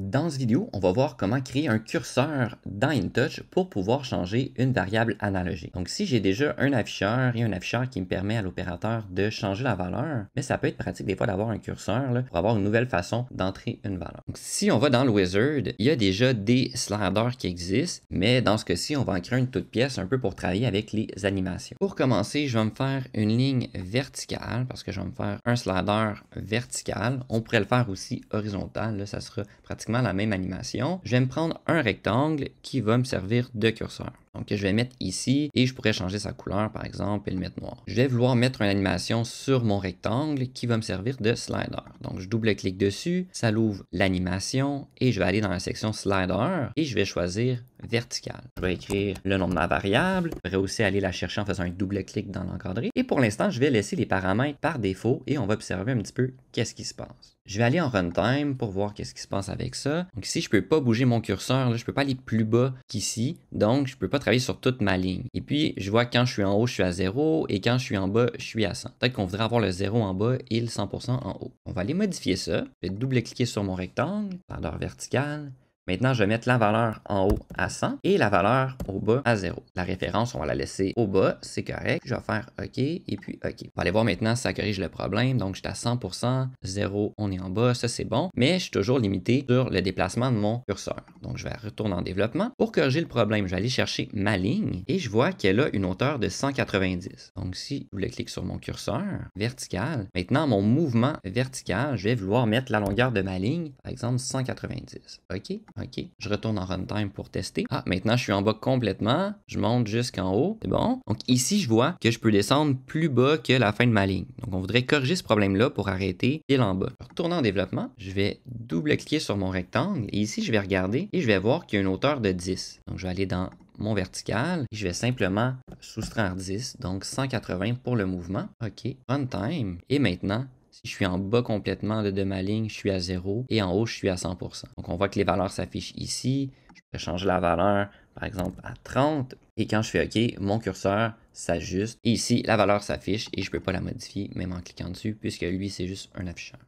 Dans cette vidéo, on va voir comment créer un curseur dans InTouch pour pouvoir changer une variable analogique. Donc si j'ai déjà un afficheur et un afficheur qui me permet à l'opérateur de changer la valeur, mais ça peut être pratique des fois d'avoir un curseur pour avoir une nouvelle façon d'entrer une valeur. Donc si on va dans le wizard, il y a déjà des sliders qui existent, mais dans ce cas-ci, on va en créer une toute pièce un peu pour travailler avec les animations. Pour commencer, je vais me faire une ligne verticale parce que je vais me faire un slider vertical. On pourrait le faire aussi horizontal, ça sera pratique la même animation, je vais me prendre un rectangle qui va me servir de curseur. Donc, je vais mettre ici et je pourrais changer sa couleur, par exemple, et le mettre noir. Je vais vouloir mettre une animation sur mon rectangle qui va me servir de slider. Donc, je double-clique dessus, ça l'ouvre l'animation et je vais aller dans la section slider et je vais choisir verticale. Je vais écrire le nom de ma variable. Je pourrais aussi aller la chercher en faisant un double clic dans l'encadré. Et pour l'instant, je vais laisser les paramètres par défaut et on va observer un petit peu qu'est-ce qui se passe. Je vais aller en runtime pour voir qu'est-ce qui se passe avec ça. Donc ici, je peux pas bouger mon curseur, Je je peux pas aller plus bas qu'ici, donc je peux pas travailler sur toute ma ligne. Et puis, je vois quand je suis en haut, je suis à 0 et quand je suis en bas, je suis à 100. Peut-être qu'on voudrait avoir le 0 en bas et le 100% en haut. On va aller modifier ça. Je vais double-cliquer sur mon rectangle, par verticale, Maintenant, je vais mettre la valeur en haut à 100 et la valeur au bas à 0. La référence, on va la laisser au bas, c'est correct. Je vais faire OK et puis OK. On va aller voir maintenant si ça corrige le problème. Donc, je à 100%, 0, on est en bas, ça c'est bon. Mais je suis toujours limité sur le déplacement de mon curseur. Donc, je vais retourner en développement. Pour corriger le problème, je vais aller chercher ma ligne et je vois qu'elle a une hauteur de 190. Donc, si je le clique sur mon curseur vertical, maintenant, mon mouvement vertical, je vais vouloir mettre la longueur de ma ligne, par exemple 190. OK? OK. Je retourne en runtime pour tester. Ah, maintenant, je suis en bas complètement. Je monte jusqu'en haut. C'est bon. Donc ici, je vois que je peux descendre plus bas que la fin de ma ligne. Donc on voudrait corriger ce problème-là pour arrêter pile en bas. Je retourner en développement. Je vais double-cliquer sur mon rectangle. Et ici, je vais regarder et je vais voir qu'il y a une hauteur de 10. Donc je vais aller dans mon vertical. Et je vais simplement soustraire 10, donc 180 pour le mouvement. OK, runtime. Et maintenant, si je suis en bas complètement de, de, ma ligne, je suis à 0 et en haut, je suis à 100%. Donc on voit que les valeurs s'affichent ici. Je peux changer la valeur, par exemple, à 30. Et quand je fais OK, mon curseur s'ajuste. Ici, la valeur s'affiche et je ne peux pas la modifier même en cliquant dessus puisque lui, c'est juste un afficheur.